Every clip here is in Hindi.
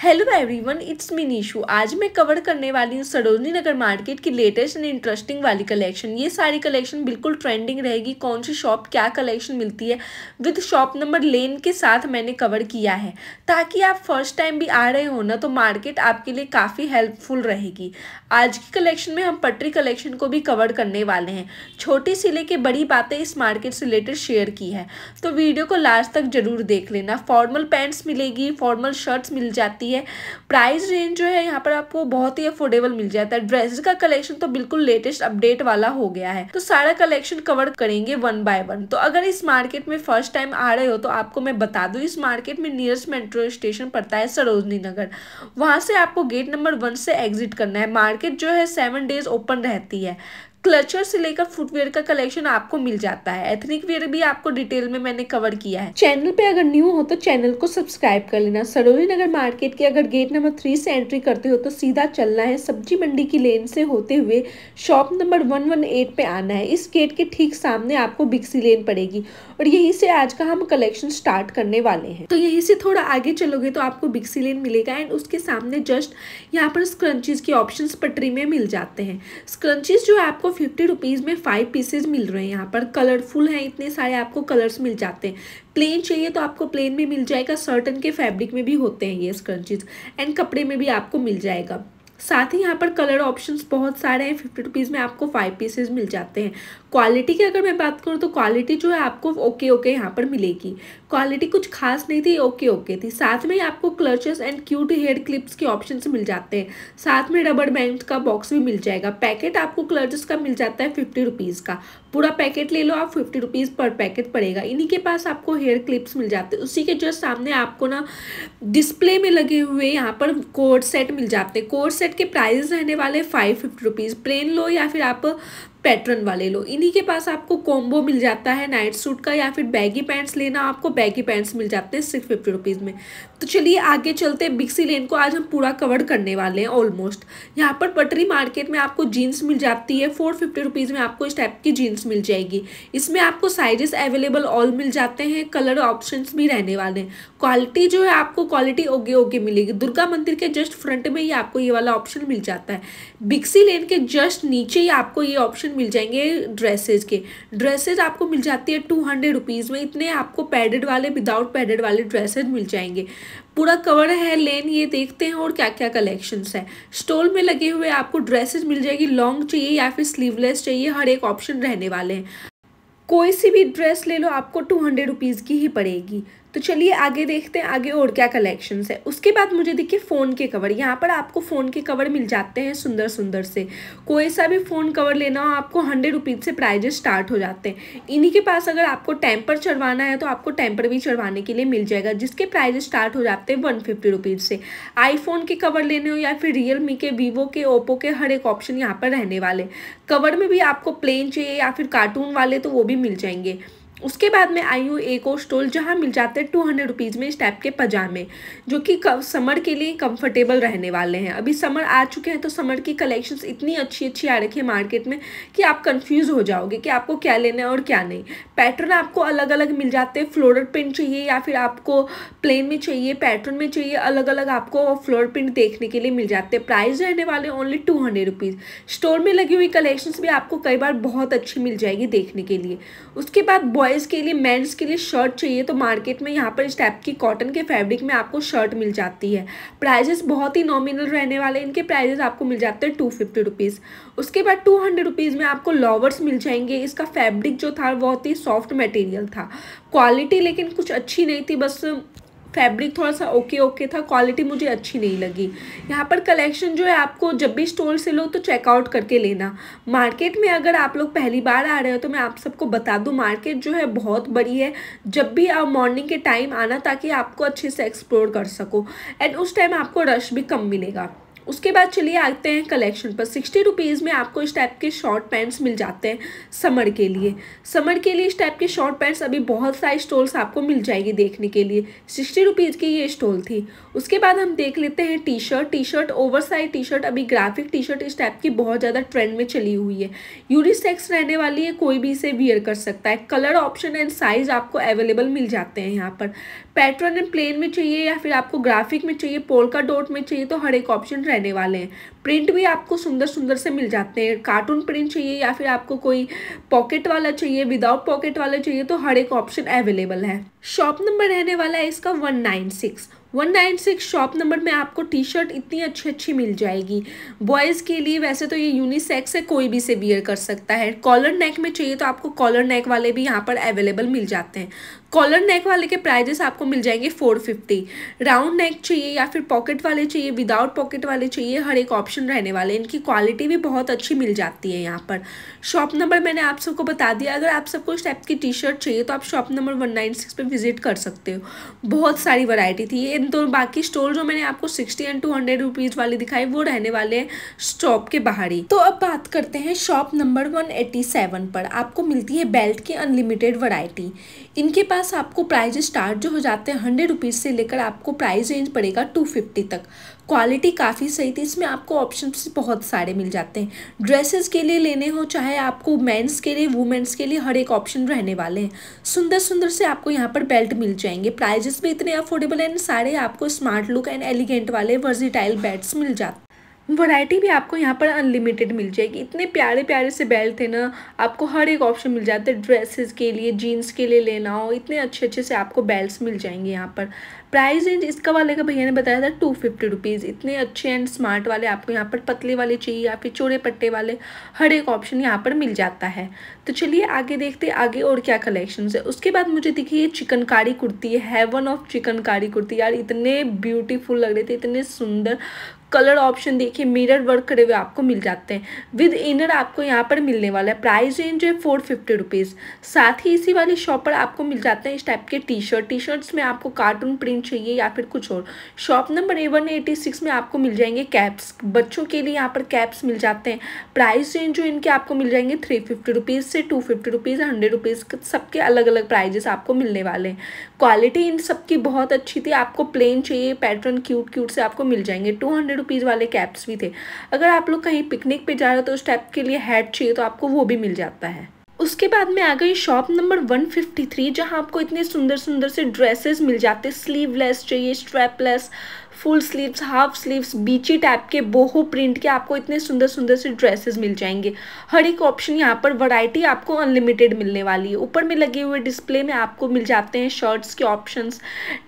hello everyone it's me Nishu आज मैं कवर करने वाली हूँ सरोजनी नगर मार्केट की लेटेस्ट एंड इंटरेस्टिंग वाली कलेक्शन ये सारी कलेक्शन बिल्कुल ट्रेंडिंग रहेगी कौन सी शॉप क्या कलेक्शन मिलती है विद शॉप नंबर लेन के साथ मैंने कवर किया है ताकि आप फर्स्ट टाइम भी आ रहे हो ना तो मार्केट आपके लिए काफ़ी हेल्पफुल रहेगी आज की कलेक्शन में हम पटरी कलेक्शन को भी कवर करने वाले हैं छोटी सी लेके बड़ी बातें इस मार्केट से रिलेटेड शेयर की है तो वीडियो को लास्ट तक ज़रूर देख लेना फॉर्मल पैंट्स मिलेगी फॉर्मल शर्ट्स मिल जाती जाती है प्राइस रेंज जो है यहाँ पर आपको बहुत ही अफोर्डेबल मिल जाता है ड्रेसेस का कलेक्शन तो बिल्कुल लेटेस्ट अपडेट वाला हो गया है तो सारा कलेक्शन कवर करेंगे वन बाय वन तो अगर इस मार्केट में फर्स्ट टाइम आ रहे हो तो आपको मैं बता दू इस मार्केट में नियरेस्ट मेट्रो स्टेशन पड़ता है सरोजनी नगर वहां से आपको गेट नंबर वन से एग्जिट करना है मार्केट जो है सेवन डेज ओपन रहती है क्लचर से लेकर फुटवेयर का कलेक्शन आपको मिल जाता है एथनिक वेयर भी आपको डिटेल में मैंने कवर किया है चैनल पे अगर न्यू हो तो चैनल को सब्सक्राइब कर लेना सरोली नगर मार्केट के अगर गेट नंबर थ्री से एंट्री करते हो तो सीधा चलना है सब्जी मंडी की लेन से होते हुए shop number one one eight पे आना है इस गेट के ठीक सामने आपको बिक्सी लेन पड़ेगी और यहीं से आज का हम कलेक्शन स्टार्ट करने वाले हैं तो यहीं से थोड़ा आगे चलोगे तो आपको बिक्सी लेन मिलेगा एंड उसके सामने जस्ट यहाँ पर स्क्रंचीज के ऑप्शन पटरी में मिल जाते हैं स्क्रंचीज जो आपको फिफ्टी रुपीज़ में फाइव पीसेज मिल रहे हैं यहाँ पर कलरफुल हैं इतने सारे आपको कलर्स मिल जाते हैं प्लेन चाहिए तो आपको प्लेन में मिल जाएगा सर्टन के फैब्रिक में भी होते हैं ये स्क्रंचेज एंड कपड़े में भी आपको मिल जाएगा साथ ही यहाँ पर कलर ऑप्शंस बहुत सारे हैं फिफ्टी रुपीज़ में आपको फाइव पीसेज मिल जाते हैं क्वालिटी की अगर मैं बात करूँ तो क्वालिटी जो है आपको ओके ओके यहाँ पर मिलेगी क्वालिटी कुछ खास नहीं थी ओके ओके थी साथ में आपको clutches and cute hair clips के ऑप्शन मिल जाते हैं साथ में रबर बैंड का बॉक्स भी मिल जाएगा पैकेट आपको क्लचेस का मिल जाता है फिफ्टी रुपीज़ का पूरा पैकेट ले लो आप फिफ्टी रुपीज़ पर पैकेट पड़ेगा इन्हीं के पास आपको हेयर क्लिप्स मिल जाते हैं उसी के जस्ट सामने आपको ना डिस्प्ले में लगे हुए यहाँ पर कोर्ड सेट मिल जाते हैं कोर्ड सेट के प्राइस रहने वाले फाइव फिफ्टी रुपीज़ प्लेन लो या फिर आप पैटर्न वाले लो इन्हीं के पास आपको कॉम्बो मिल जाता है नाइट सूट का या फिर बैगी पैंट्स लेना आपको बैगी पैंट्स मिल जाते हैं सिक्स फिफ्टी रुपीज़ में तो चलिए आगे चलते हैं बिक्सी लेन को आज हम पूरा कवर करने वाले हैं ऑलमोस्ट यहाँ पर पटरी मार्केट में आपको जीन्स मिल जाती है फोर फिफ्टी रुपीज़ में आपको इस टाइप की जीन्स मिल जाएगी इसमें आपको साइजेस अवेलेबल ऑल मिल जाते हैं कलर ऑप्शन भी रहने वाले हैं क्वालिटी जो है आपको क्वालिटी ओगे ओगे मिलेगी दुर्गा मंदिर के जस्ट फ्रंट में ही आपको ये वाला ऑप्शन मिल जाता है बिक्सी लेन के जस्ट नीचे ही आपको ये ऑप्शन ऑप्शन मिल जाएंगे ड्रेसेज के ड्रेसेज आपको मिल जाती है टू हंड्रेड रुपीज़ में इतने आपको पैडेड वाले विदाउट पैडेड वाले ड्रेसेज मिल जाएंगे पूरा कवर है लेन ये देखते हैं और क्या क्या कलेक्शंस है स्टॉल में लगे हुए आपको ड्रेसेज मिल जाएगी लॉन्ग चाहिए या फिर स्लीवलेस चाहिए हर एक ऑप्शन रहने वाले हैं कोई सी भी ड्रेस ले लो आपको टू हंड्रेड रुपीज़ की ही पड़ेगी तो चलिए आगे देखते हैं आगे और क्या कलेक्शन है उसके बाद मुझे देखिए फ़ोन के कवर यहाँ पर आपको फ़ोन के कवर मिल जाते हैं सुंदर सुंदर से कोई सा भी फ़ोन कवर लेना हो आपको हंड्रेड रुपीज़ से प्राइजेस स्टार्ट हो जाते हैं इन्हीं के पास अगर आपको टेम्पर चढ़वाना है तो आपको टेम्पर भी चढ़वाने के लिए मिल जाएगा जिसके प्राइजेस स्टार्ट हो जाते हैं वन फिफ्टी रुपीज़ से आईफोन के कवर लेने हो या फिर रियल के वीवो के ओप्पो के हर एक ऑप्शन यहाँ पर रहने वाले कवर में भी आपको प्लेन चाहिए या फिर कार्टून वाले तो वो भी मिल जाएंगे उसके बाद में आई हूँ एक और स्टोल जहाँ मिल जाते हैं टू हंड्रेड रुपीज़ में इस टाइप के पजामे जो कि समर के लिए कंफर्टेबल रहने वाले हैं अभी समर आ चुके हैं तो समर की कलेक्शंस इतनी अच्छी अच्छी आ रखी है मार्केट में कि आप कंफ्यूज हो जाओगे कि आपको क्या लेना है और क्या नहीं पैटर्न आपको अलग अलग मिल जाते हैं फ्लोरल प्रिंट चाहिए या फिर आपको प्लेन में चाहिए पैटर्न में चाहिए अलग अलग आपको फ्लोर प्रिंट देखने के लिए मिल जाते हैं प्राइस रहने वाले only two hundred rupees store में लगी हुई कलेक्शंस भी आपको कई बार बहुत अच्छी मिल जाएगी देखने के लिए उसके बाद बॉय बॉयज़ के लिए मेंस के लिए शर्ट चाहिए तो मार्केट में यहाँ पर इस टाइप की कॉटन के फैब्रिक में आपको शर्ट मिल जाती है प्राइजेस बहुत ही नॉमिनल रहने वाले इनके प्राइजेस आपको मिल जाते हैं टू फिफ्टी रुपीज़ उसके बाद टू हंड्रेड रुपीज़ में आपको लॉवर्स मिल जाएंगे इसका फैब्रिक जो था बहुत ही सॉफ्ट मटेरियल था क्वालिटी लेकिन कुछ अच्छी नहीं थी बस फैब्रिक थोड़ा सा ओके ओके था क्वालिटी मुझे अच्छी नहीं लगी यहाँ पर कलेक्शन जो है आपको जब भी स्टोर से लो तो चेकआउट करके लेना मार्केट में अगर आप लोग पहली बार आ रहे हो तो मैं आप सबको बता दूँ मार्केट जो है बहुत बड़ी है जब भी आप मॉर्निंग के टाइम आना ताकि आपको अच्छे से एक्सप्लोर कर सको एंड उस टाइम आपको रश भी कम मिलेगा उसके बाद चलिए आते हैं कलेक्शन पर सिक्सटी रुपीज़ में आपको इस टाइप के शॉर्ट पैंट्स मिल जाते हैं समर के लिए समर के लिए इस टाइप के शॉर्ट पैंट्स अभी बहुत सारे स्टॉल्स आपको मिल जाएगी देखने के लिए सिक्सटी रुपीज़ की ये स्टॉल थी उसके बाद हम देख लेते हैं T shirt T shirt oversize T shirt अभी ग्राफिक टी शर्ट इस टाइप की बहुत ज़्यादा ट्रेंड में चली हुई है यूनिसेक्स रहने वाली है कोई भी इसे वियर कर सकता है कलर ऑप्शन एंड साइज़ आपको अवेलेबल मिल जाते हैं यहाँ पर पैटर्न एंड प्लेन में चाहिए या फिर आपको ग्राफिक में चाहिए पोलका डॉट में चाहिए तो हर एक ऑप्शन रहने वाले हैं प्रिंट भी आपको सुंदर सुंदर से मिल जाते हैं कार्टून प्रिंट चाहिए या फिर आपको कोई पॉकेट वाला चाहिए विदाउट पॉकेट वाला चाहिए तो हर एक ऑप्शन अवेलेबल है शॉप नंबर रहने वाला है इसका one nine six one nine six shop number में आपको टी शर्ट इतनी अच्छी अच्छी मिल जाएगी बॉयज़ के लिए वैसे तो ये यूनिसेक्स है कोई भी से बियर कर सकता है कॉलर नेक में चाहिए तो आपको कॉलर नेक वाले भी यहाँ पर अवेलेबल मिल जाते हैं कॉलर नेक वाले के प्राइजेस आपको मिल जाएंगे फोर फिफ्टी राउंड नेक चाहिए या फिर पॉकेट वाले चाहिए विदाउट पॉकेट वाले चाहिए हर एक ऑप्शन रहने वाले इनकी क्वालिटी भी बहुत अच्छी मिल जाती है यहाँ पर शॉप नंबर मैंने आप सबको बता दिया अगर आप सबको इस टाइप की टी शर्ट चाहिए तो आप shop number one nine six पर विजिट कर सकते हो बहुत सारी वैरायटी थी ये दो बाकी स्टोर जो मैंने आपको sixty and two hundred rupees वाले दिखाई वो रहने वाले हैं स्टॉप के बाहर ही तो अब बात करते हैं shop number one eighty seven पर आपको मिलती है बेल्ट की अनलिमिटेड वैरायटी इनके पास आपको प्राइज स्टार्ट जो हो जाते हैं हंड्रेड रुपीज़ से लेकर आपको प्राइस रेंज पड़ेगा टू फिफ्टी तक क्वालिटी काफ़ी सही थी इसमें आपको ऑप्शन बहुत सारे मिल जाते हैं ड्रेसेस के लिए लेने हो चाहे आपको मेंस के लिए वुमेंस के लिए हर एक ऑप्शन रहने वाले हैं सुंदर सुंदर से आपको यहाँ पर बेल्ट मिल जाएंगे प्राइजेस भी इतने अफोर्डेबल एंड सारे आपको स्मार्ट लुक एंड एलिगेंट वाले वर्जिटाइल बेल्ट मिल जाते वैरायटी भी आपको यहाँ पर अनलिमिटेड मिल जाएगी इतने प्यारे प्यारे से बेल्ट है ना आपको हर एक ऑप्शन मिल जाता है ड्रेसेस के लिए जीन्स के लिए लेना हो इतने अच्छे अच्छे से आपको बेल्ट मिल जाएंगे यहाँ पर प्राइस रेंज इसका वाले का भैया ने बताया था टू फिफ्टी रुपीज़ इतने अच्छे एंड स्मार्ट वाले आपको यहाँ पर पतले वाले चाहिए या फिर चोरे पट्टे वाले हर एक ऑप्शन यहाँ पर मिल जाता है तो चलिए आगे देखते आगे और क्या कलेक्शन है उसके बाद मुझे दिखी ये चिकनकारी कुर्ती हैवन ऑफ चिकनकारी कुर्ती यार इतने ब्यूटीफुल लग रहे थे इतने सुंदर कलर ऑप्शन देखिए मिरर वर्क करे हुए आपको मिल जाते हैं विद इनर आपको यहाँ पर मिलने वाला है प्राइस रेंज है फोर फिफ्टी रुपीज़ साथ ही इसी वाली शॉप पर आपको मिल जाते हैं इस टाइप के टी शर्ट टी शर्ट्स में आपको कार्टून प्रिंट पेंट चाहिए या फिर कुछ और shop number A one eighty six में आपको मिल जाएंगे कैप्स बच्चों के लिए यहाँ पर कैप्स मिल जाते हैं प्राइस रेंज जो इनके आपको मिल जाएंगे थ्री फिफ्टी रुपीज़ से two fifty rupees hundred rupees सबके अलग अलग प्राइजेस आपको मिलने वाले हैं क्वालिटी इन सबकी बहुत अच्छी थी आपको प्लेन चाहिए पैटर्न क्यूट क्यूट से आपको मिल जाएंगे टू हंड्रेड रुपीज़ वाले कैप्स भी थे अगर आप लोग कहीं पिकनिक पर जा रहे हो तो उस टाइप के लिए हैड चाहिए तो आपको वो भी मिल जाता है उसके बाद में आ गई शॉप नंबर 153 जहां आपको इतने सुंदर सुंदर से ड्रेसेस मिल जाते स्लीवलेस चाहिए strapless full sleeves half sleeves beachy type के बोहो प्रिंट के आपको इतने सुंदर सुंदर से ड्रेसेस मिल जाएंगे हर एक ऑप्शन यहाँ पर वैरायटी आपको अनलिमिटेड मिलने वाली है ऊपर में लगे हुए डिस्प्ले में आपको मिल जाते हैं शर्ट्स के ऑप्शंस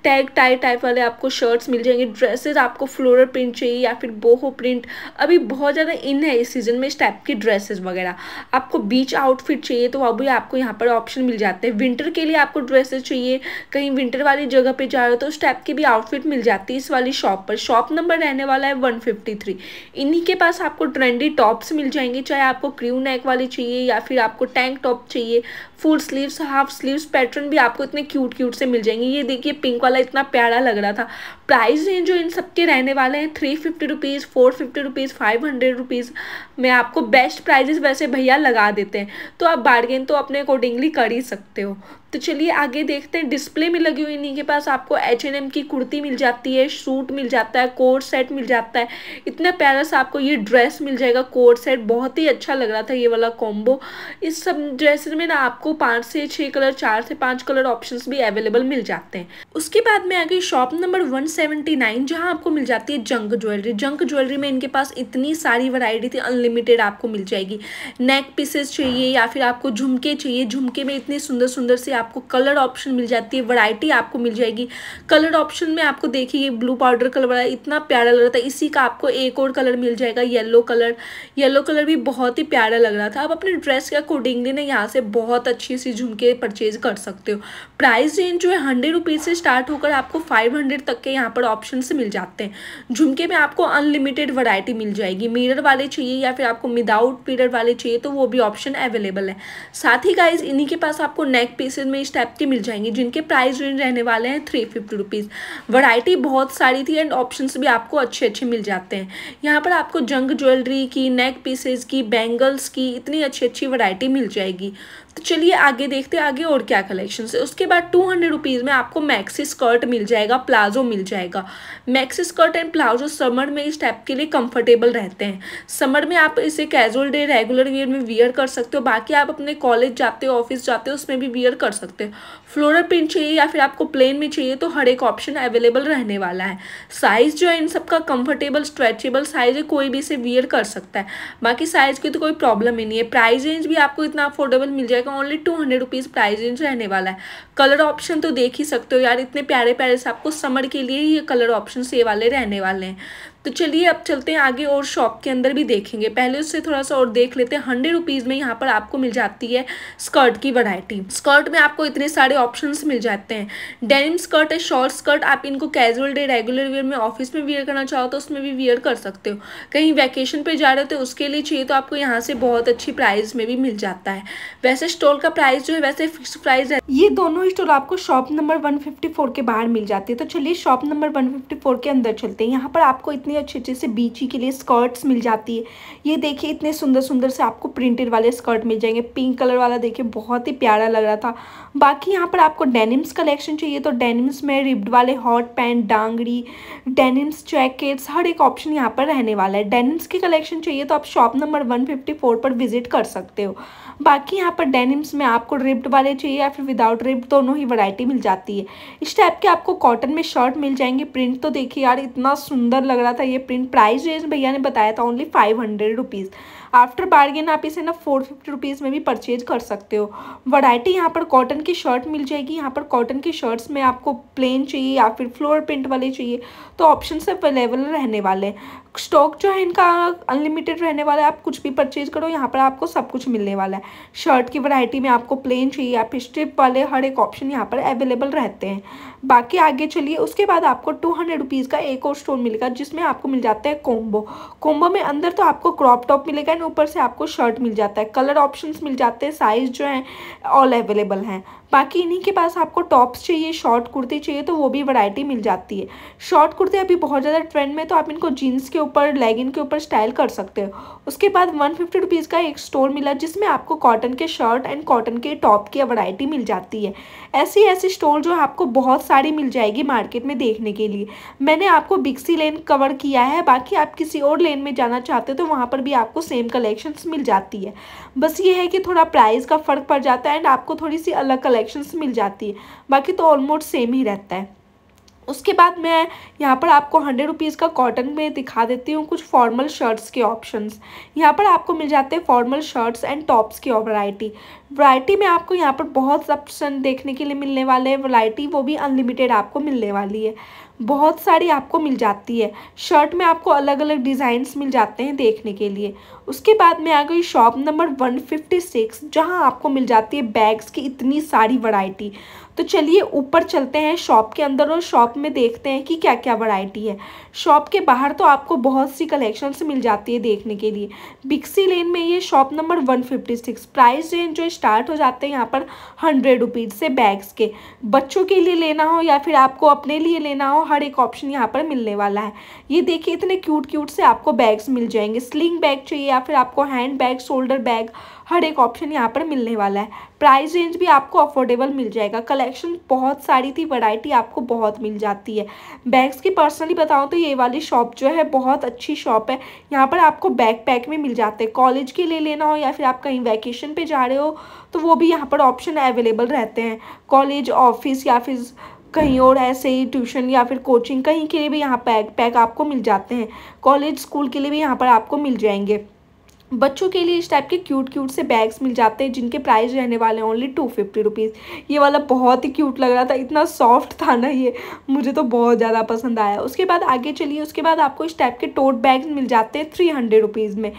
टैग टाई टाइप वाले आपको शर्ट्स मिल जाएंगे ड्रेसेज आपको फ्लोरल प्रिंट चाहिए या फिर बोहो प्रिंट अभी बहुत ज़्यादा इन है इस सीज़न में इस टाइप की ड्रेसेज वगैरह आपको बीच आउटफिट चाहिए तो अभी आपको यहाँ पर ऑप्शन मिल जाते हैं विंटर के लिए आपको ड्रेसेज चाहिए कहीं विंटर वाली जगह पर जा रहे हो तो उस टाइप की भी आउटफिट मिल जाती है इस वाली शॉप पर शॉप नंबर रहने वाला है 153 इन्हीं के पास आपको ट्रेंडी टॉप्स मिल जाएंगे चाहे आपको क्र्यू नेक वाले चाहिए या फिर आपको टैंक टॉप चाहिए full sleeves half sleeves pattern भी आपको इतने क्यूट क्यूट से मिल जाएंगे ये देखिए पिंक वाला इतना प्यारा लग रहा था प्राइस रेंज जो इन सब के रहने वाले हैं three fifty rupees four fifty rupees five hundred rupees में आपको बेस्ट प्राइजेस वैसे भैया लगा देते हैं तो आप बार्गेन तो अपने अकॉर्डिंगली कर ही सकते हो तो चलिए आगे देखते हैं डिस्प्ले में लगी हुई इन्हीं के पास आपको एच एन एम की कुर्ती मिल जाती है सूट मिल जाता है कोर सेट मिल जाता है इतना प्यारा सा आपको ये ड्रेस मिल जाएगा कोर सेट बहुत ही अच्छा लग रहा था ये वाला कॉम्बो इस सब ड्रेसेस में ना आपको पाँच से छः कलर चार से पाँच कलर ऑप्शन भी अवेलेबल मिल जाते हैं उसके बाद में आ गई shop number one seventy nine जहाँ आपको मिल जाती है जंक ज्वेलरी जंक ज्वेलरी में इनके पास इतनी सारी वरायटी थी अनलिमिटेड आपको मिल जाएगी नेक पीसेस चाहिए या फिर आपको झुमके चाहिए झुमके में इतने सुंदर सुंदर से आप आपको कलर ऑप्शन मिल जाती है वैरायटी आपको मिल जाएगी कलर ऑप्शन में आपको देखिए ब्लू पाउडर कलर वाला इतना प्यारा लग रहा था इसी का आपको एक और कलर मिल जाएगा येलो कलर येलो कलर भी बहुत ही प्यारा लग रहा था आप अपने ड्रेस के अकॉर्डिंगली ना यहाँ से बहुत अच्छी सी झुमके परचेज कर सकते हो प्राइस रेंज जो है हंड्रेड रुपीज़ से स्टार्ट होकर आपको फाइव हंड्रेड तक के यहाँ पर ऑप्शन मिल जाते हैं झुमके में आपको अनलिमिटेड वरायटी मिल जाएगी मिरर वाले चाहिए या फिर आपको विदाउट मिरर वाले चाहिए तो वो भी ऑप्शन अवेलेबल है साथ ही गाइज इन्हीं के पास आपको नेक पीसेज में इस टाइप के मिल जाएंगे जिनके प्राइस रेंज रहने वाले हैं थ्री फिफ्टी रुपीज़ वरायटी बहुत सारी थी एंड ऑप्शन भी आपको अच्छे अच्छे मिल जाते हैं यहाँ पर आपको जंग ज्वेलरी की नेक पीसेज की बैंगल्स की इतनी अच्छी अच्छी वरायटी मिल जाएगी तो चलिए आगे देखते हैं आगे और क्या कलेक्शन है उसके बाद टू हंड्रेड रुपीज़ में आपको मैक्सी स्कर्ट मिल जाएगा प्लाजो मिल जाएगा maxi skirt and palazzo summer में इस टाइप के लिए कंफर्टेबल रहते हैं समर में आप इसे कैजुअल डे रेगुलर वेयर में वियर कर सकते हो बाकी आप अपने कॉलेज जाते हो ऑफिस जाते हो उसमें भी वियर कर सकते हो फ्लोरल प्रिंट चाहिए या फिर आपको प्लेन में चाहिए तो हर एक ऑप्शन अवेलेबल रहने वाला है साइज़ जो है इन सबका कम्फर्टेबल स्ट्रेचेबल साइज़ है कोई भी इसे वियर कर सकता है बाकी साइज़ की तो कोई प्रॉब्लम ही नहीं है प्राइस रेंज भी आपको इतना अफोर्डेबल मिल जाएगा जाएगा only two hundred rupees price range रहने वाला है कलर ऑप्शन तो देख ही सकते हो यार इतने प्यारे प्यारे से आपको समर के लिए ये कलर ऑप्शन ये वाले रहने वाले हैं तो चलिए अब चलते हैं आगे और शॉप के अंदर भी देखेंगे पहले उससे थोड़ा सा और देख लेते हैं हंड्रेड रुपीज़ में यहाँ पर आपको मिल जाती है स्कर्ट की वैरायटी स्कर्ट में आपको इतने सारे ऑप्शंस मिल जाते हैं डेनिम स्कर्ट है शॉर्ट स्कर्ट आप इनको कैजुअल डे रेगुलर वेयर में ऑफिस में वियर करना चाहो तो उसमें भी वियर कर सकते हो कहीं वैकेशन पर जा रहे हो तो उसके लिए चाहिए तो आपको यहाँ से बहुत अच्छी प्राइस में भी मिल जाता है वैसे स्टॉल का प्राइस जो है वैसे फिक्स प्राइस है ये दोनों स्टॉल आपको शॉप नंबर 154 के बाहर मिल जाती है तो चलिए शॉप नंबर 154 के अंदर चलते हैं यहाँ पर आपको इतने इतने अच्छे अच्छे से बीची के लिए स्कर्ट्स मिल जाती है ये देखिए इतने सुंदर सुंदर से आपको प्रिंटेड वाले स्कर्ट मिल जाएंगे पिंक कलर वाला देखिए बहुत ही प्यारा लग रहा था बाकी यहाँ पर आपको डेनिम्स कलेक्शन चाहिए तो डेनिम्स में रिब्ड वाले हॉट पैंट डांगड़ी डेनिम्स जैकेट्स हर एक ऑप्शन यहाँ पर रहने वाला है डेनिम्स की कलेक्शन चाहिए तो आप शॉप नंबर वन पर विजिट कर सकते हो बाकी यहाँ पर डेनिम्स में आपको रिप्ड वाले चाहिए या फिर विदाउट रिप्ड दोनों ही वैरायटी मिल जाती है इस टाइप के आपको कॉटन में शर्ट मिल जाएंगे प्रिंट तो देखिए यार इतना सुंदर लग रहा था ये प्रिंट प्राइस रेंज भैया ने बताया था only five hundred rupees after bargain आप इसे ना फोर फिफ्टी रुपीज़ में भी परचेज कर सकते हो वैरायटी यहाँ पर कॉटन की शर्ट मिल जाएगी यहाँ पर कॉटन की शर्ट्स में आपको प्लेन चाहिए या फिर फ्लोर प्रिंट वाले चाहिए तो ऑप्शन अवेलेबल रहने वाले हैं स्टॉक जो है इनका अनलिमिटेड रहने वाला है आप कुछ भी परचेज करो यहाँ पर आपको सब कुछ मिलने वाला है शर्ट की वरायटी में आपको प्लेन चाहिए या फिर स्ट्रिप वाले हर एक ऑप्शन यहाँ पर अवेलेबल रहते हैं बाकी आगे चलिए उसके बाद आपको टू हंड्रेड रुपीज़ का एक और स्टोन मिलेगा जिसमें आपको मिल जाता है कोम्बो कोम्बो में अंदर तो आपको क्रॉप टॉप मिलेगा एंड ऊपर से आपको शर्ट मिल जाता है कलर ऑप्शंस मिल जाते हैं साइज़ जो हैं ऑल अवेलेबल हैं बाकी इन्हीं के पास आपको टॉप्स चाहिए शॉर्ट कुर्ती चाहिए तो वो भी वैरायटी मिल जाती है शॉर्ट कुर्ते अभी बहुत ज़्यादा ट्रेंड में तो आप इनको जीन्स के ऊपर लेगिन के ऊपर स्टाइल कर सकते हो उसके बाद वन फिफ्टी रुपीज़ का एक स्टोर मिला जिसमें आपको कॉटन के शर्ट एंड कॉटन के टॉप की वरायटी मिल जाती है ऐसी ऐसी स्टोर जो है आपको बहुत साड़ी मिल जाएगी मार्केट में देखने के लिए मैंने आपको बिक्सी लेन कवर किया है बाकी आप किसी और लेन में जाना चाहते हो तो वहाँ पर भी आपको सेम कलेक्शंस मिल जाती है बस ये है कि थोड़ा प्राइस का फ़र्क पड़ जाता है एंड आपको थोड़ी सी अलग कलेक्शंस मिल जाती है बाकी तो ऑलमोस्ट सेम ही रहता है उसके बाद मैं यहाँ पर आपको हंड्रेड रुपीज़ का कॉटन में दिखा देती हूँ कुछ फॉर्मल शर्ट्स के ऑप्शंस यहाँ पर आपको मिल जाते हैं फॉर्मल शर्ट्स एंड टॉप्स की वैरायटी वरायटी में आपको यहाँ पर बहुत ऑप्शन देखने के लिए मिलने वाले हैं वरायटी वो भी अनलिमिटेड आपको मिलने वाली है बहुत सारी आपको मिल जाती है शर्ट में आपको अलग अलग डिज़ाइंस मिल जाते हैं देखने के लिए उसके बाद में आ गई shop number one fifty six जहाँ आपको मिल जाती है बैग्स की इतनी सारी वरायटी तो चलिए ऊपर चलते हैं शॉप के अंदर और शॉप में देखते हैं कि क्या क्या वरायटी है शॉप के बाहर तो आपको बहुत सी कलेक्शंस मिल जाती है देखने के लिए बिक्सी लेन में ये shop number one fifty six price range जो स्टार्ट हो जाते हैं यहाँ पर हंड्रेड रुपीज़ से बैग्स के बच्चों के लिए लेना हो या फिर आपको अपने लिए लेना हो हर एक ऑप्शन यहाँ पर मिलने वाला है ये देखिए इतने क्यूट क्यूट से आपको बैग्स मिल जाएंगे स्लिंग बैग चाहिए या फिर आपको हैंड बैग शोल्डर बैग हर एक ऑप्शन यहाँ पर मिलने वाला है प्राइस रेंज भी आपको अफोर्डेबल मिल जाएगा कलेक्शन बहुत सारी थी वैरायटी आपको बहुत मिल जाती है बैग्स की पर्सनली बताऊँ तो ये वाली शॉप जो है बहुत अच्छी शॉप है यहाँ पर आपको बैग पैक में मिल जाते हैं कॉलेज के लिए लेना हो या फिर आप कहीं वैकेशन पर जा रहे हो तो वो भी यहाँ पर ऑप्शन अवेलेबल रहते हैं कॉलेज ऑफिस या फिर कहीं और ऐसे ही ट्यूशन या फिर कोचिंग कहीं के लिए भी यहाँ पैक पैक आपको मिल जाते हैं कॉलेज स्कूल के लिए भी यहाँ पर आपको मिल जाएंगे बच्चों के लिए इस टाइप के क्यूट क्यूट से बैग्स मिल जाते हैं जिनके प्राइस रहने वाले हैं ओनली टू फिफ्टी रुपीज़ ये वाला बहुत ही क्यूट लग रहा था इतना सॉफ्ट था ना ये मुझे तो बहुत ज़्यादा पसंद आया उसके बाद आगे चलिए उसके बाद आपको इस टाइप के टोट बैग मिल जाते हैं थ्री हंड्रेड रुपीज़ में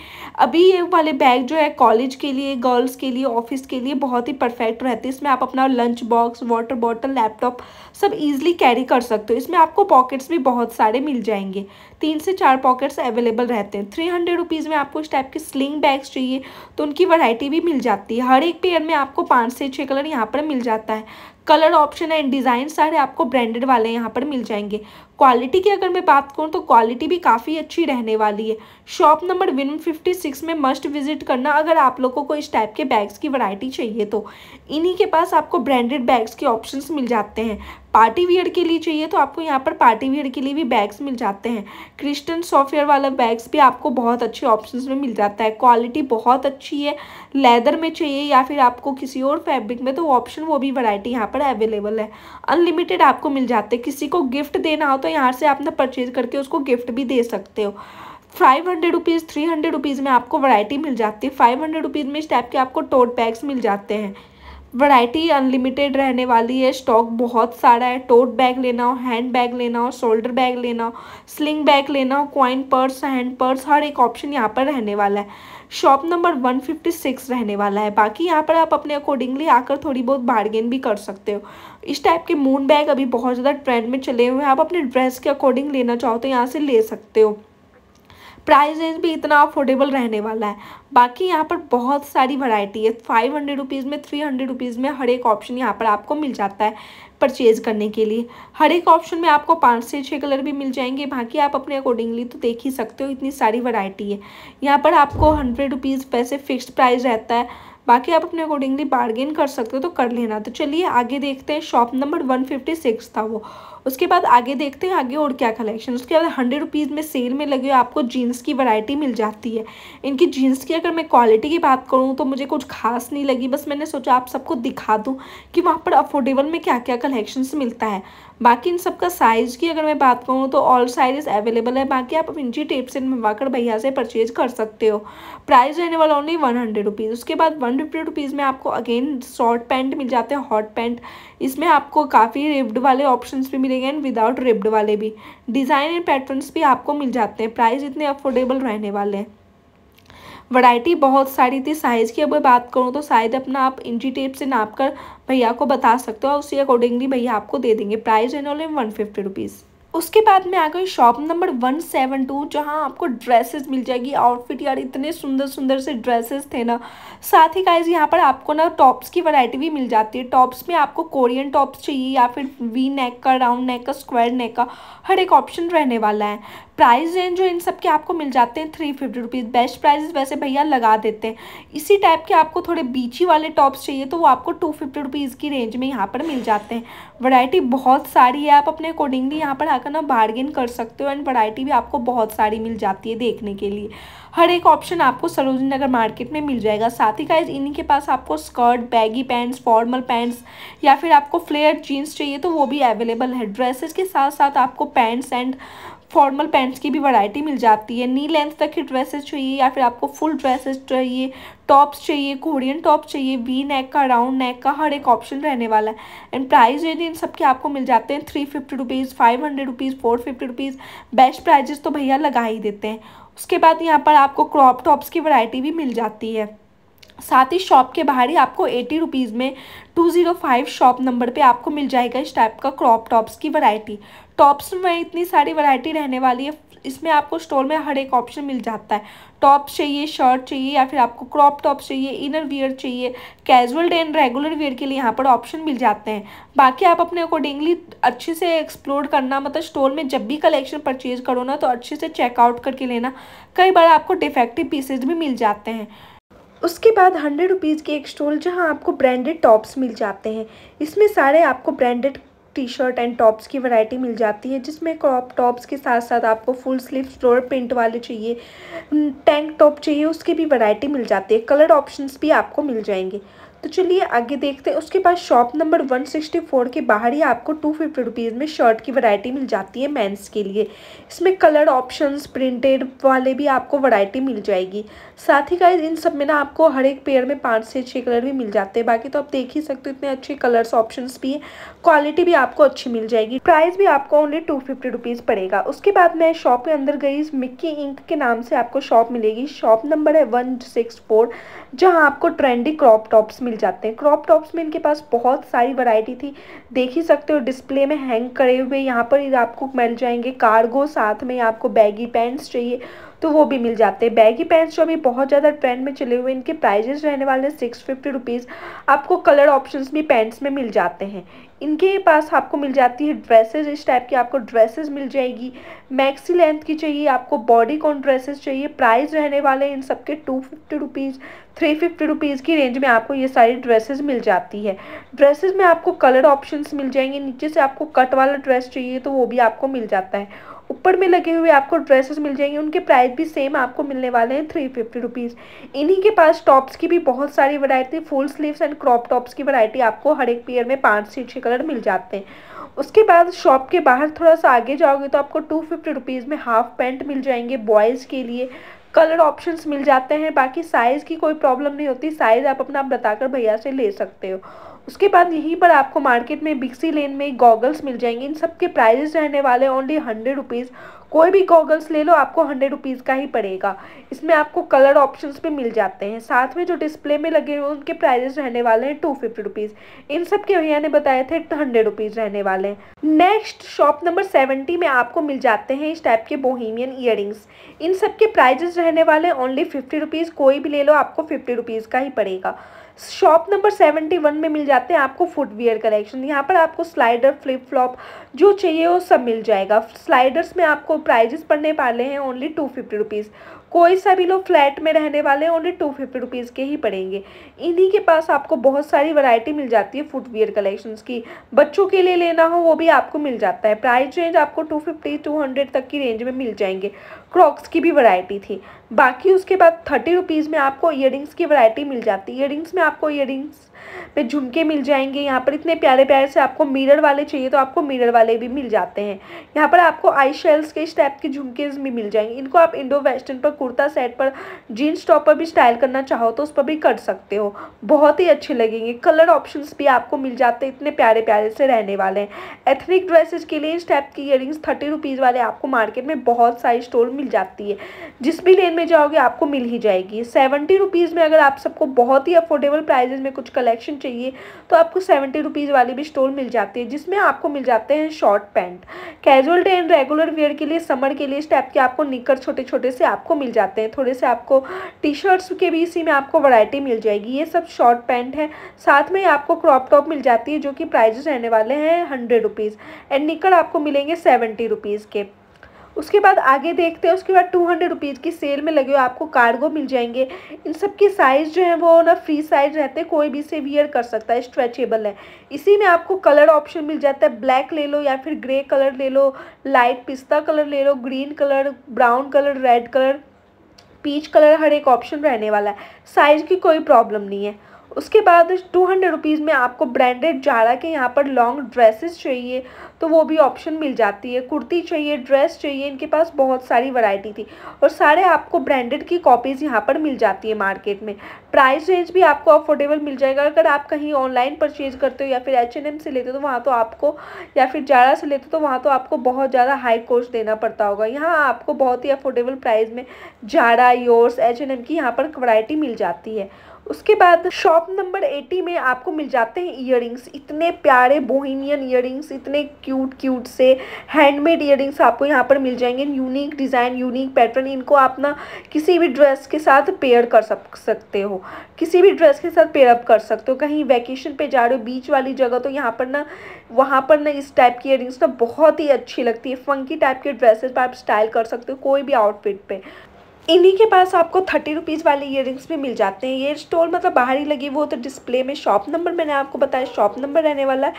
अभी ये वाले बैग जो है कॉलेज के लिए गर्ल्स के लिए ऑफिस के लिए बहुत ही परफेक्ट रहते हैं इसमें आप अपना lunch box water bottle laptop सब ईजिली कैरी कर सकते हो इसमें आपको पॉकेट्स भी बहुत सारे मिल जाएंगे तीन से चार पॉकेट्स अवेलेबल रहते हैं थ्री हंड्रेड रुपीज़ में आपको इस टाइप के स्लिंग बैग्स चाहिए तो उनकी वैरायटी भी मिल जाती है हर एक पेयर में आपको पाँच से छः कलर यहाँ पर मिल जाता है कलर ऑप्शन एंड डिज़ाइन सारे आपको ब्रांडेड वाले यहाँ पर मिल जाएंगे क्वालिटी की अगर मैं बात करूँ तो क्वालिटी भी काफ़ी अच्छी रहने वाली है shop number one fifty six में मस्ट विजिट करना अगर आप लोगों को इस टाइप के बैग्स की वैरायटी चाहिए तो इन्हीं के पास आपको ब्रांडेड बैग्स के ऑप्शंस मिल जाते हैं पार्टी वियर के लिए चाहिए तो आपको यहाँ पर पार्टी वियर के लिए भी बैग्स मिल जाते हैं क्रिस्टन सॉफ्टवेयर वाला बैग्स भी आपको बहुत अच्छे ऑप्शन में मिल जाता है क्वालिटी बहुत अच्छी है लेदर में चाहिए या फिर आपको किसी और फैब्रिक में तो ऑप्शन वो भी वरायटी यहाँ पर अवेलेबल है अनलिमिटेड आपको मिल जाते हैं किसी को गिफ्ट देना हो तो तो यहाँ से आप ना परचेज करके उसको गिफ्ट भी दे सकते हो five hundred rupees three hundred rupees में आपको वैरायटी मिल जाती है फाइव हंड्रेड रुपीज़ में इस टाइप के आपको टोट बैग्स मिल जाते हैं वैरायटी अनलिमिटेड रहने वाली है स्टॉक बहुत सारा है टोट बैग लेना हो हैंड बैग लेना हो शोल्डर बैग लेना हो स्लिंग बैग लेना हो कॉइन पर्स हैंड पर्स हर एक ऑप्शन यहाँ पर रहने वाला है शॉप नंबर 156 रहने वाला है बाकी यहाँ पर आप अपने अकॉर्डिंगली आकर थोड़ी बहुत बार्गेन भी कर सकते हो इस टाइप के मून बैग अभी बहुत ज़्यादा ट्रेंड में चले हुए हैं आप अपने ड्रेस के अकॉर्डिंग लेना चाहो तो यहाँ से ले सकते हो प्राइस रेंज भी इतना अफोर्डेबल रहने वाला है बाकी यहाँ पर बहुत सारी वैरायटी है फाइव हंड्रेड रुपीज़ में थ्री हंड्रेड रुपीज़ में हर एक ऑप्शन यहाँ पर आपको मिल जाता है परचेज़ करने के लिए हर एक ऑप्शन में आपको पाँच से छः कलर भी मिल जाएंगे बाकी आप अपने अकॉर्डिंगली तो देख ही सकते हो इतनी सारी वरायटी है यहाँ पर आपको हंड्रेड रुपीज़ पैसे फिक्स प्राइस रहता है बाकी आप अपने अकॉर्डिंगली बार्गेन कर सकते हो तो कर लेना तो चलिए आगे देखते हैं shop number one fifty six था वो उसके बाद आगे देखते हैं आगे और क्या कलेक्शन उसके बाद हंड्रेड रुपीज़ में सेल में लगे आपको जीन्स की वैरायटी मिल जाती है इनकी जीन्स की अगर मैं क्वालिटी की बात करूँ तो मुझे कुछ खास नहीं लगी बस मैंने सोचा आप सबको दिखा दूँ कि वहाँ पर अफोर्डेबल में क्या क्या कलेक्शन मिलता है बाकी इन सब का साइज़ की अगर मैं बात करूँ तो ऑल साइज़ अवेलेबल है बाकी आप इंची टेप से मंगवा कर भैया से परचेज कर सकते हो प्राइस रहने वाला ओनली वन हंड्रेड रुपीज़ उसके बाद वन फिफ्टी रुपीज़ में आपको अगेन शॉर्ट पैंट मिल जाते हैं हॉट पैंट इसमें आपको काफ़ी रिब्ड वाले ऑप्शंस भी मिलेंगे एंड विदाउट रिब्ड वाले भी डिज़ाइन एंड पैटर्न्स भी आपको मिल जाते हैं प्राइस इतने अफोर्डेबल रहने वाले हैं वैरायटी बहुत सारी थी साइज़ की अगर बात करूँ तो शायद अपना आप इंची टेप से नाप कर भैया को बता सकते हो और उसी अकॉर्डिंगली भैया आपको दे देंगे प्राइस एनऑल एम वन फिफ्टी रुपीज़ उसके बाद में आ गई shop number one seven two जहाँ आपको ड्रेसेस मिल जाएगी आउटफिट यार इतने सुंदर सुंदर से ड्रेसेस थे ना साथ ही गाइज यहाँ पर आपको ना टॉप्स की वैरायटी भी मिल जाती है टॉप्स में आपको कोरियन टॉप्स चाहिए या फिर वी नेक का राउंड नेक का स्क्वायर नेक का हर एक ऑप्शन रहने वाला है प्राइस रेंज जो इन सब के आपको मिल जाते हैं three fifty rupees best prices वैसे भैया लगा देते हैं इसी टाइप के आपको थोड़े बीची वाले टॉप्स चाहिए तो वो आपको टू फिफ्टी रुपीज़ की रेंज में यहाँ पर मिल जाते हैं वैरायटी बहुत सारी है आप अपने अकॉर्डिंगली यहाँ पर आकर ना बार्गेन कर सकते हो एंड वरायटी भी आपको बहुत सारी मिल जाती है देखने के लिए हर एक ऑप्शन आपको सरोजनी नगर मार्केट में मिल जाएगा साथ ही का इन्हीं के पास आपको skirt baggy pants formal pants या फिर आपको फ्लेयर जीन्स चाहिए तो वो भी अवेलेबल है ड्रेसेस के साथ साथ आपको पैंट्स एंड फॉर्मल पैंट्स की भी वैरायटी मिल जाती है नी लेंथ तक की ड्रेसेस चाहिए या फिर आपको फुल ड्रेसेस चाहिए टॉप्स चाहिए कोरियन टॉप चाहिए वी नेक का राउंड नेक का हर एक ऑप्शन रहने वाला है एंड प्राइस है इन सब के आपको मिल जाते हैं three fifty rupees five hundred rupees four fifty rupees best prices तो भैया लगा ही देते हैं उसके बाद यहाँ पर आपको क्रॉप टॉप्स की वैरायटी भी मिल जाती है साथ ही शॉप के बाहर ही आपको एटी रुपीज़ में two zero five shop number पे आपको मिल जाएगा इस टाइप का क्रॉप टॉप्स की वैरायटी टॉप्स में इतनी सारी वैरायटी रहने वाली है इसमें आपको स्टोर में हर एक ऑप्शन मिल जाता है टॉप चाहिए शर्ट चाहिए या फिर आपको क्रॉप टॉप चाहिए इनर वियर चाहिए कैजुअल एंड रेगुलर वियर के लिए यहाँ पर ऑप्शन मिल जाते हैं बाकी आप अपने अकॉर्डिंगली अच्छे से एक्सप्लोर करना मतलब स्टोर में जब भी कलेक्शन परचेज करो ना तो अच्छे से चेकआउट करके लेना कई बार आपको डिफेक्टिव पीसेज भी मिल जाते हैं उसके बाद हंड्रेड रुपीज़ के एक स्टॉल जहाँ आपको ब्रांडेड टॉप्स मिल जाते हैं इसमें सारे आपको branded T shirt and tops की वैरायटी मिल जाती है जिसमें क्रॉप टॉप्स के साथ साथ आपको फुल स्लीव फ्लोर प्रिंट वाले चाहिए टैंक mm, टॉप चाहिए उसकी भी वैरायटी मिल जाती है कलर ऑप्शंस भी आपको मिल जाएंगे तो चलिए आगे देखते हैं उसके बाद शॉप नंबर 164 के बाहर ही आपको टू फिफ्टी रुपीज़ में शर्ट की वैरायटी मिल जाती है मेंस के लिए इसमें कलर ऑप्शंस प्रिंटेड वाले भी आपको वैरायटी मिल जाएगी साथ ही का इन सब में ना आपको हर एक पेयर में पाँच से छः कलर भी मिल जाते हैं बाकी तो आप देख ही सकते हो इतने अच्छे कलर्स ऑप्शन भी हैं क्वालिटी भी आपको अच्छी मिल जाएगी प्राइस भी आपको ओनली टू फिफ्टी पड़ेगा उसके बाद मैं शॉप में अंदर गई मिक्की इंक के नाम से आपको शॉप मिलेगी शॉप नंबर है वन सिक्स फोर जहाँ आपको ट्रेंडी क्रॉप टॉप्स मिल जाते हैं क्रॉप टॉप्स में इनके पास बहुत सारी वैरायटी थी देख ही सकते हो डिस्प्ले में हैंग करे हुए यहाँ पर आपको मिल जाएंगे कार्गो साथ में आपको बैगी पैंट्स चाहिए तो वो भी मिल जाते हैं बैगी पैंट्स जो अभी बहुत ज़्यादा ट्रेंड में चले हुए इनके प्राइजेस रहने वाले हैं सिक्स फिफ्टी रुपीज़ आपको कलर ऑप्शन भी पैंट्स में मिल जाते हैं इनके पास आपको मिल जाती है ड्रेसेस इस टाइप की आपको ड्रेसेस मिल जाएगी मैक्सी लेंथ की चाहिए आपको बॉडी कॉन ड्रेसेस चाहिए प्राइस रहने वाले इन सब के two fifty rupees three fifty rupees की रेंज में आपको ये सारी ड्रेसेस मिल जाती है ड्रेसेस में आपको कलर ऑप्शंस मिल जाएंगे नीचे से आपको कट वाला ड्रेस चाहिए तो वो भी आपको मिल जाता है ऊपर में लगे हुए आपको ड्रेसेस मिल जाएंगे उनके प्राइस भी सेम आपको मिलने वाले हैं थ्री फिफ्टी रुपीज़ इन्हीं के पास टॉप्स की भी बहुत सारी variety full sleeves and crop tops की वैरायटी आपको हर एक पेयर में पाँच से छः कलर मिल जाते हैं उसके बाद शॉप के बाहर थोड़ा सा आगे जाओगे तो आपको टू फिफ्टी रुपीज़ में हाफ पैंट मिल जाएंगे बॉयज़ के लिए कलर ऑप्शंस मिल जाते हैं बाकी साइज़ की कोई प्रॉब्लम नहीं होती साइज़ आप अपना बताकर भैया से ले सकते हो उसके बाद यहीं पर आपको मार्केट में बिक्सी लेन में गॉगल्स मिल जाएंगे इन सब के प्राइजेस रहने वाले ओनली हंड्रेड रुपीज़ कोई भी गॉगल्स ले लो आपको हंड्रेड रुपीज़ का ही पड़ेगा इसमें आपको कलर ऑप्शंस भी मिल जाते हैं साथ में जो डिस्प्ले में लगे हुए उनके प्राइजेस रहने वाले हैं टू फिफ्टी रुपीज़ इन सब के भैया ने बताए थे हंड्रेड रुपीज़ रहने वाले हैं नेक्स्ट शॉप नंबर सेवेंटी में आपको मिल जाते हैं इस टाइप के बोहिमियन ईयर इन सब के प्राइजेस रहने वाले ओनली फिफ्टी रुपीज़ कोई भी ले लो आपको फिफ्टी रुपीज़ का ही पड़ेगा शॉप नंबर सेवेंटी वन में मिल जाते हैं आपको फुटवेयर कलेक्शन यहाँ पर आपको स्लाइडर फ्लिप फ्लॉप जो चाहिए वो सब मिल जाएगा स्लाइडर्स में आपको प्राइजेस पड़ने पाले हैं ओनली टू फिफ्टी रुपीज़ कोई सा भी लोग फ्लैट में रहने वाले हैं ओनली टू फिफ्टी रुपीज़ के ही पड़ेंगे इन्हीं के पास आपको बहुत सारी वैरायटी मिल जाती है फुटवेयर कलेक्शंस की बच्चों के लिए लेना हो वो भी आपको मिल जाता है प्राइस रेंज आपको टू फिफ्टी टू हंड्रेड तक की रेंज में मिल जाएंगे क्रॉक्स की भी वरायटी थी बाकी उसके बाद थर्टी रुपीज़ में आपको ईयरिंग्स की वरायटी मिल जाती है ईयरिंग्स में आपको ईयरिंग्स पे झुमके मिल जाएंगे यहाँ पर इतने प्यारे प्यारे से आपको मिरर वाले चाहिए तो आपको मिरर वाले भी मिल जाते हैं यहाँ पर आपको आई शेल्स के इस टाइप के झुमकेज भी मिल जाएंगे इनको आप इंडो वेस्टर्न पर कुर्ता सेट पर जीन्स टॉप पर भी स्टाइल करना चाहो तो उस पर भी कर सकते हो बहुत ही अच्छे लगेंगे कलर ऑप्शन भी आपको मिल जाते हैं इतने प्यारे प्यारे से रहने वाले हैं एथनिक ड्रेसेज के लिए इस टाइप की इयर रिंग्स थर्टी रुपीज़ वाले आपको मार्केट में बहुत सारी स्टोर मिल जाती है जिस भी लेन में जाओगे आपको मिल ही जाएगी सेवेंटी रुपीज़ में अगर आप सबको बहुत ही अफोर्डेबल प्राइजेज में कुछ कलेक्ट कलेक्शन चाहिए तो आपको सेवेंटी रुपीज़ वाली भी स्टोल मिल जाती है जिसमें आपको मिल जाते हैं short pant casual and regular wear के लिए समर के लिए इस टाइप के आपको निकर छोटे छोटे से आपको मिल जाते हैं थोड़े से आपको टी शर्ट्स के भी इसी में आपको वराइटी मिल जाएगी ये सब शॉर्ट पैंट है साथ में आपको क्रॉप टॉप मिल जाती है जो कि प्राइजेस रहने वाले हैं हंड्रेड रुपीज़ एंड निकर आपको मिलेंगे सेवेंटी रुपीज़ के उसके बाद आगे देखते हैं उसके बाद टू हंड्रेड रुपीज़ की सेल में लगे हुए आपको कार्गो मिल जाएंगे इन सब के साइज़ जो है वो ना फ्री साइज़ रहते हैं कोई भी से वियर कर सकता है स्ट्रेचेबल है इसी में आपको कलर ऑप्शन मिल जाता है ब्लैक ले लो या फिर ग्रे कलर ले लो लाइट पिस्ता कलर ले लो green colour brown colour red colour peach colour हर एक ऑप्शन रहने वाला है साइज़ की कोई प्रॉब्लम नहीं है उसके बाद टू हंड्रेड रुपीज़ में आपको ब्रांडेड जाड़ा के यहाँ पर लॉन्ग ड्रेसेस चाहिए तो वो भी ऑप्शन मिल जाती है कुर्ती चाहिए ड्रेस चाहिए इनके पास बहुत सारी वैरायटी थी और सारे आपको ब्रांडेड की कॉपीज़ यहाँ पर मिल जाती है मार्केट में प्राइस रेंज भी आपको अफोर्डेबल मिल जाएगा अगर आप कहीं ऑनलाइन परचेज़ करते हो या फिर एच से लेते हो तो वहाँ तो आपको या फिर जाड़ा से लेते हो तो वहाँ तो आपको बहुत ज़्यादा हाई कॉस्ट देना पड़ता होगा यहाँ आपको बहुत ही अफोर्डेबल प्राइस में जाड़ा योर्स एच की यहाँ पर वरायटी मिल जाती है उसके बाद शॉप नंबर एटी में आपको मिल जाते हैं इयर इतने प्यारे बोहिमियन इयर इतने क्यूट क्यूट से हैंडमेड इयर आपको यहाँ पर मिल जाएंगे यूनिक डिज़ाइन यूनिक पैटर्न इनको आप ना किसी भी ड्रेस के साथ पेयर कर सक सकते हो किसी भी ड्रेस के साथ पेयर अप कर सकते हो कहीं वैकेशन पे जा रहे हो बीच वाली जगह तो यहाँ पर ना वहाँ पर ना इस टाइप की इयर ना बहुत ही अच्छी लगती है फंकी टाइप के ड्रेसेस पर आप स्टाइल कर सकते हो कोई भी आउटफिट पे इन्हीं के पास आपको थर्टी रुपीज़ वाले इयर भी मिल जाते हैं ये स्टोर मतलब बाहर ही लगी वो तो डिस्प्ले में शॉप नंबर मैंने आपको बताया शॉप नंबर रहने वाला है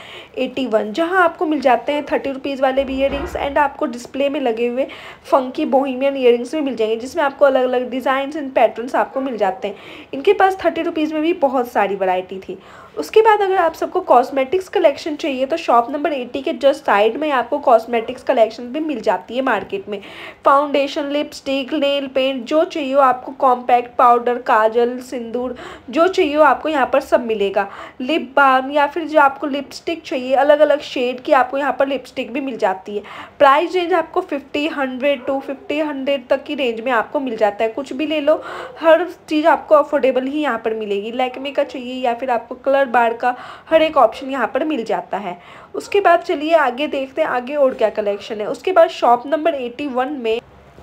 एटी वन जहाँ आपको मिल जाते हैं थर्टी रुपीज़ वाले भी रिंग्स एंड आपको डिस्प्ले में लगे हुए फंकी बोहिमियन रिंग्स भी मिल जाएंगे जिसमें आपको अलग अलग डिज़ाइन एंड पैटर्न आपको मिल जाते हैं इनके पास थर्टी रुपीज़ में भी बहुत सारी वरायटी थी उसके बाद अगर आप सबको कॉस्मेटिक्स कलेक्शन चाहिए तो शॉप नंबर एट्टी के जस्ट साइड में आपको कॉस्मेटिक्स कलेक्शन भी मिल जाती है मार्केट में फाउंडेशन लिपस्टिक नेल पेंट जो चाहिए आपको कॉम्पैक्ट पाउडर काजल सिंदूर जो चाहिए हो आपको यहाँ पर सब मिलेगा लिप बाम या फिर जो आपको लिपस्टिक चाहिए अलग अलग शेड की आपको यहाँ पर लिपस्टिक भी मिल जाती है प्राइस रेंज आपको fifty hundred to fifty hundred तक की रेंज में आपको मिल जाता है कुछ भी ले लो हर चीज़ आपको अफोर्डेबल ही यहाँ पर मिलेगी लैकमे का चाहिए या फिर आपको कलर कलर बार का हर एक ऑप्शन यहाँ पर मिल जाता है उसके बाद चलिए आगे देखते हैं आगे और क्या कलेक्शन है उसके बाद शॉप नंबर एटी वन में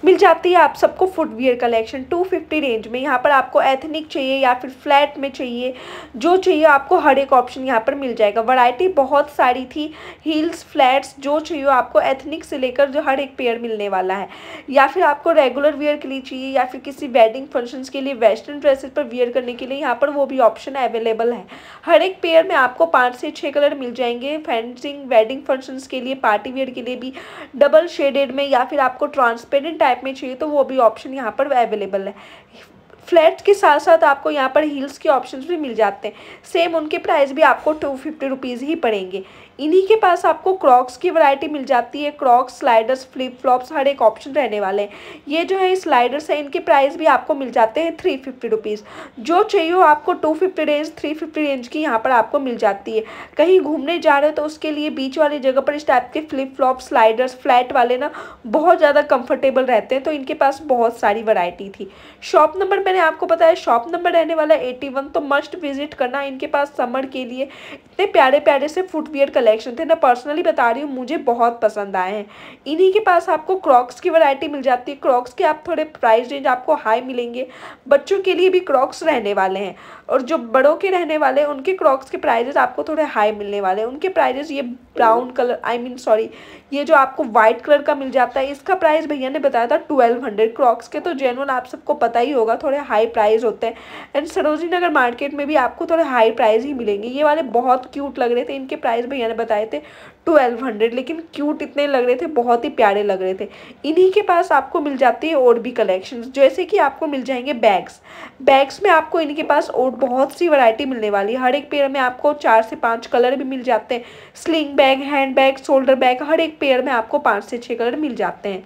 मिल जाती है आप सबको फुटवियर कलेक्शन 250 रेंज में यहाँ पर आपको एथनिक चाहिए या फिर फ्लैट में चाहिए जो चाहिए आपको हर एक ऑप्शन यहाँ पर मिल जाएगा वैरायटी बहुत सारी थी हील्स फ्लैट्स जो चाहिए आपको एथनिक से लेकर जो हर एक पेयर मिलने वाला है या फिर आपको रेगुलर वियर के लिए चाहिए या फिर किसी वेडिंग फंक्शन के लिए वेस्टर्न ड्रेसेस पर वियर करने के लिए यहाँ पर वो भी ऑप्शन अवेलेबल है हर एक पेयर में आपको पाँच से छः कलर मिल जाएंगे फैंसिंग वेडिंग फंक्शन के लिए पार्टी वियर के लिए भी डबल शेडेड में या फिर आपको ट्रांसपेरेंट टाइप में चाहिए तो वो भी ऑप्शन यहाँ पर अवेलेबल है फ्लैट के साथ साथ आपको यहाँ पर हील्स के ऑप्शन भी मिल जाते हैं सेम उनके प्राइस भी आपको टू फिफ्टी रुपीज़ ही पड़ेंगे इन्हीं के पास आपको क्रॉक्स की वैरायटी मिल जाती है क्रॉक्स स्लाइडर्स फ्लिप फ्लॉप्स हर एक ऑप्शन रहने वाले हैं ये जो है स्लाइडर्स हैं इनके प्राइस भी आपको मिल जाते हैं थ्री फिफ्टी रुपीज़ जो चाहिए हो आपको two fifty range three fifty range की यहाँ पर आपको मिल जाती है कहीं घूमने जा रहे हो तो उसके लिए बीच वाली जगह पर इस टाइप के फ्लिप फ्लॉप स्लाइडर्स फ्लैट वाले ना बहुत ज़्यादा कम्फर्टेबल रहते हैं तो इनके पास बहुत सारी वरायटी थी शॉप नंबर मैंने आपको बताया शॉप नंबर रहने वाला एटी तो मस्ट विजिट करना इनके पास समर के लिए इतने प्यारे प्यारे से फुटवेयर कलेक्शन थे ना पर्सनली बता रही हूँ मुझे बहुत पसंद आए हैं इन्हीं के पास आपको क्रॉक्स की वैरायटी मिल जाती है क्रॉक्स के आप थोड़े प्राइस रेंज आपको हाई मिलेंगे बच्चों के लिए भी क्रॉक्स रहने वाले हैं और जो बड़ों के रहने वाले हैं उनके क्रॉक्स के प्राइजेज़ आपको थोड़े हाई मिलने वाले हैं उनके प्राइजेज़ ये brown colour I mean sorry ये जो आपको वाइट कलर का मिल जाता है इसका प्राइस भैया ने बताया था ट्वेल्व हंड्रेड क्रॉक्स के तो जेनवन आप सबको पता ही होगा थोड़े हाई प्राइस होते हैं एंड सरोजी नगर मार्केट में भी आपको थोड़े हाई प्राइस ही मिलेंगे ये वाले बहुत क्यूट लग रहे थे इनके प्राइस भैया ने बताए थे ट्वेल्व हंड्रेड लेकिन क्यूट इतने लग रहे थे बहुत ही प्यारे लग रहे थे इन्हीं के पास आपको मिल जाती है और भी कलेक्शन जैसे कि आपको मिल जाएंगे बैग्स बैग्स में आपको इनके पास और बहुत सी वैरायटी मिलने वाली है हर एक पेयर में आपको चार से पाँच कलर भी मिल जाते हैं sling bag hand bag shoulder bag हर एक पेयर में आपको पाँच से छः कलर मिल जाते हैं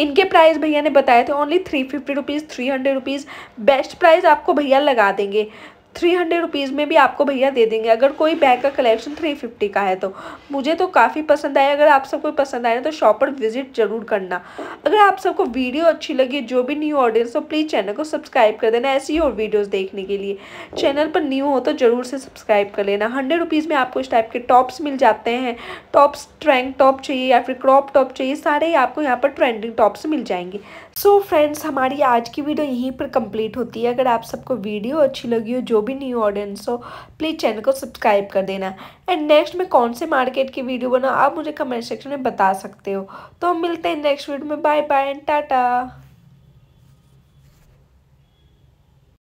इनके प्राइस भैया ने बताए थे only three fifty rupees three hundred rupees best price आपको भैया लगा देंगे थ्री हंड्रेड रुपीज़ में भी आपको भैया दे देंगे अगर कोई बैग का कलेक्शन थ्री फिफ्टी का है तो मुझे तो काफ़ी पसंद आया अगर आप सबको पसंद आया तो शॉप पर विजिट जरूर करना अगर आप सबको वीडियो अच्छी लगी जो भी न्यू ऑडियंस हो प्लीज़ चैनल को सब्सक्राइब कर देना ऐसी ही और वीडियोस देखने के लिए चैनल पर न्यू हो तो ज़रूर से सब्सक्राइब कर लेना हंड्रेड रुपीज़ में आपको इस टाइप के टॉप्स मिल जाते हैं टॉप्स ट्रैंक टॉप चाहिए या फिर क्रॉप टॉप चाहिए सारे ही आपको यहाँ पर ट्रेंडिंग टॉप्स मिल जाएंगे सो so फ्रेंड्स हमारी आज की वीडियो यहीं पर कंप्लीट होती है अगर आप सबको वीडियो अच्छी लगी हो जो भी न्यू ऑडियंस हो प्लीज़ चैनल को सब्सक्राइब कर देना एंड नेक्स्ट में कौन से मार्केट की वीडियो बनाऊँ आप मुझे कमेंट सेक्शन में बता सकते हो तो हम मिलते हैं नेक्स्ट वीडियो में बाय बाय एंड टाटा